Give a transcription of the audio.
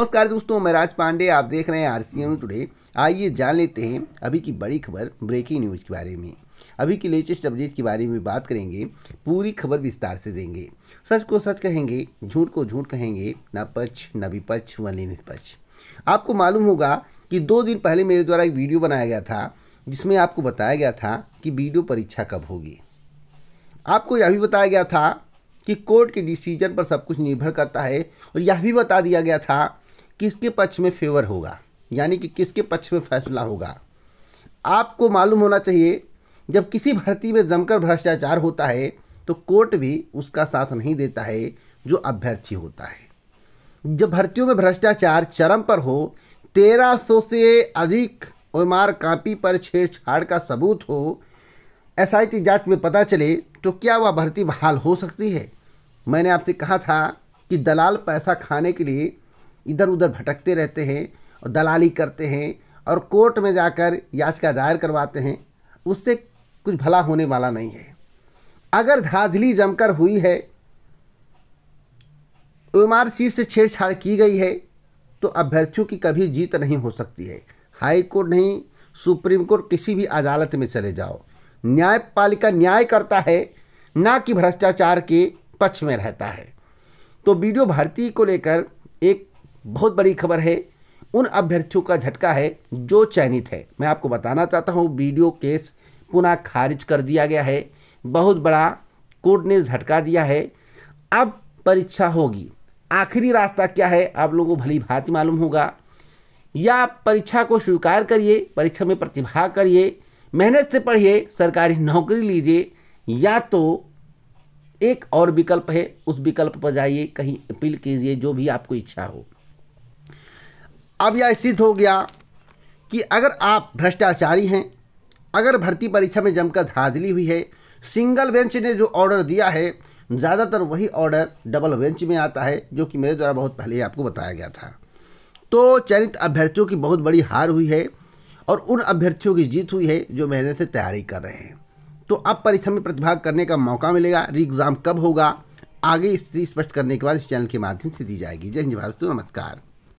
नमस्कार दोस्तों मैं राज पांडे आप देख रहे हैं आर सी एम टुडे आइए जान लेते हैं अभी की बड़ी खबर ब्रेकिंग न्यूज़ के बारे में अभी की लेटेस्ट अपडेट के बारे में बात करेंगे पूरी खबर विस्तार से देंगे सच को सच कहेंगे झूठ को झूठ कहेंगे न पक्ष न विपक्ष व निष्पक्ष आपको मालूम होगा कि दो दिन पहले मेरे द्वारा एक वीडियो बनाया गया था जिसमें आपको बताया गया था कि वीडियो परीक्षा कब होगी आपको यह भी बताया गया था कि कोर्ट के डिसीजन पर सब कुछ निर्भर करता है और यह भी बता दिया गया था किसके पक्ष में फेवर होगा यानी कि किसके पक्ष में फैसला होगा आपको मालूम होना चाहिए जब किसी भर्ती में जमकर भ्रष्टाचार होता है तो कोर्ट भी उसका साथ नहीं देता है जो अभ्यर्थी होता है जब भर्तियों में भ्रष्टाचार चरम पर हो 1300 से अधिक ओमार कापी पर छेड़छाड़ का सबूत हो एसआईटी जांच में पता चले तो क्या वह भर्ती बहाल हो सकती है मैंने आपसे कहा था कि दलाल पैसा खाने के लिए इधर उधर भटकते रहते हैं और दलाली करते हैं और कोर्ट में जाकर याचिका दायर करवाते हैं उससे कुछ भला होने वाला नहीं है अगर धाधली जमकर हुई है एमआर सीट से छेड़छाड़ की गई है तो अभ्यर्थियों की कभी जीत नहीं हो सकती है हाई कोर्ट नहीं सुप्रीम कोर्ट किसी भी अदालत में चले जाओ न्यायपालिका न्याय करता है ना कि भ्रष्टाचार के पक्ष में रहता है तो वीडियो भर्ती को लेकर एक बहुत बड़ी खबर है उन अभ्यर्थियों का झटका है जो चयनित है मैं आपको बताना चाहता हूँ वीडियो केस पुनः खारिज कर दिया गया है बहुत बड़ा कोर्ट ने झटका दिया है अब परीक्षा होगी आखिरी रास्ता क्या है आप लोगों को भली भांति मालूम होगा या परीक्षा को स्वीकार करिए परीक्षा में प्रतिभा करिए मेहनत से पढ़िए सरकारी नौकरी लीजिए या तो एक और विकल्प है उस विकल्प पर जाइए कहीं अपील कीजिए जो भी आपको इच्छा हो अब यह सिद्ध हो गया कि अगर आप भ्रष्टाचारी हैं अगर भर्ती परीक्षा में जमकर धांधली हुई है सिंगल बेंच ने जो ऑर्डर दिया है ज़्यादातर वही ऑर्डर डबल बेंच में आता है जो कि मेरे द्वारा बहुत पहले आपको बताया गया था तो चयनित अभ्यर्थियों की बहुत बड़ी हार हुई है और उन अभ्यर्थियों की जीत हुई है जो मेहनत से तैयारी कर रहे हैं तो अब परीक्षा में प्रतिभाग करने का मौका मिलेगा री एग्ज़ाम कब होगा आगे स्थिति स्पष्ट करने के बाद इस चैनल के माध्यम से दी जाएगी जय हिंद भारत नमस्कार